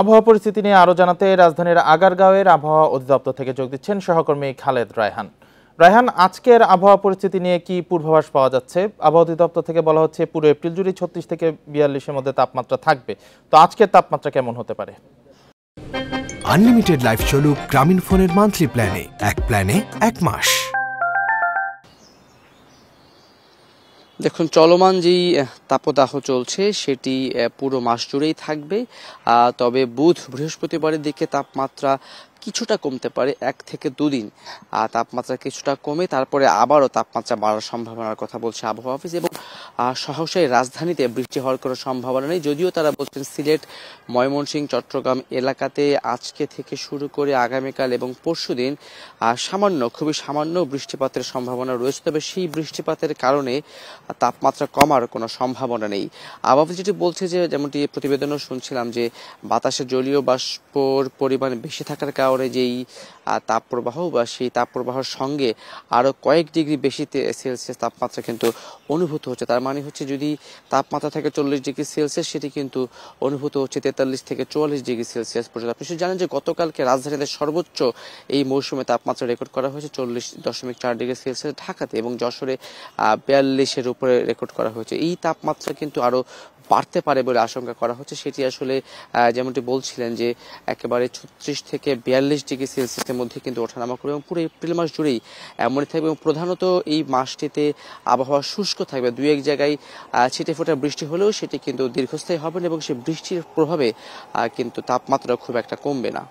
আবহাওয়া পরিস্থিতি নিয়ে আরও জানাতে রাজধানীর আগারগাঁওয়ের আবহাওয়া অধিদপ্তর থেকে যোগ দিচ্ছেন সহকর্মী খালেদ রায়হান রায়হান আজকের আবহাওয়া পরিস্থিতি নিয়ে কি পূর্বাভাস পাওয়া যাচ্ছে আবহাওয়া অধিদপ্তর থেকে বলা হচ্ছে পুরো এপ্রিল জুড়ে ছত্রিশ থেকে বিয়াল্লিশের মধ্যে তাপমাত্রা থাকবে তো আজকের তাপমাত্রা কেমন হতে পারে আনলিমিটেড লাইফ চলুক গ্রামীণ ফোনের মান্থলি প্ল্যানে এক প্ল্যানে এক মাস দেখুন চলমান যেই তাপদাহ চলছে সেটি পুরো মাস জুড়েই থাকবে তবে বুধ বৃহস্পতিবারের দিকে তাপমাত্রা কিছুটা কমতে পারে এক থেকে দুদিন তাপমাত্রা কিছুটা কমে তারপরে আবারও তাপমাত্রা বাড়ার সম্ভাবনার কথা বলছে আবহাওয়া অফিস এবং সহসায় রাজধানীতে বৃষ্টি হওয়ার কোনো সম্ভাবনা নেই যদিও তারা বলছেন সিলেট ময়মনসিংহ চট্টগ্রাম এলাকাতে আজকে থেকে শুরু করে আগামীকাল এবং পরশু দিন সামান্য খুবই সামান্য বৃষ্টিপাতের সম্ভাবনা রয়েছে তবে সেই বৃষ্টিপাতের কারণে তাপমাত্রা কমার কোনো সম্ভাবনা নেই আবহাওয়া যেটি বলছে যে যেমনটি প্রতিবেদনও শুনছিলাম যে বাতাসে জলীয় বাষ্পর পরিমাণ বেশি থাকার কারণে যেই তাপপ্রবাহ বা সেই তাপপ্রবাহর সঙ্গে আরও কয়েক ডিগ্রি বেশি সেলসিয়াস তাপমাত্রা কিন্তু অনুভূত হচ্ছে তার মানে হচ্ছে যদি তাপমাত্রা থাকে চল্লিশ ডিগ্রি সেলসিয়াস সেটি কিন্তু অনুভূত হচ্ছে তেতাল্লিশ থেকে চুয়াল্লিশ ডিগ্রি সেলসিয়াস পর্যন্ত আপনি শুধু জানেন যে গতকালকে রাজধানীতে সর্বোচ্চ এই মৌসুমে তাপমাত্রা রেকর্ড করা হয়েছে চল্লিশ দশমিক চার ডিগ্রি সেলসিয়াস ঢাকাতে এবং যশোরে বিয়াল্লিশের উপরে রেকর্ড করা হয়েছে এই তাপমাত্রা কিন্তু আরও বাড়তে পারে বলে আশঙ্কা করা হচ্ছে সেটি আসলে যেমনটি বলছিলেন যে একেবারে ছত্রিশ থেকে বিয়াল্লিশ ডিগ্রি সেলসিয়াসের মধ্যে কিন্তু ওঠানামা করবে এবং পুরো এপ্রিল মাস জুড়েই এমনই থাকবে এবং প্রধানত এই মাসটিতে আবহাওয়া শুষ্ক থাকবে দুই এক জায়গায় জায়গায় ছিটে ফোটা বৃষ্টি হলেও সেটি কিন্তু দীর্ঘস্থায়ী হবে না এবং সে বৃষ্টির প্রভাবে কিন্তু তাপমাত্রা খুব একটা কমবে না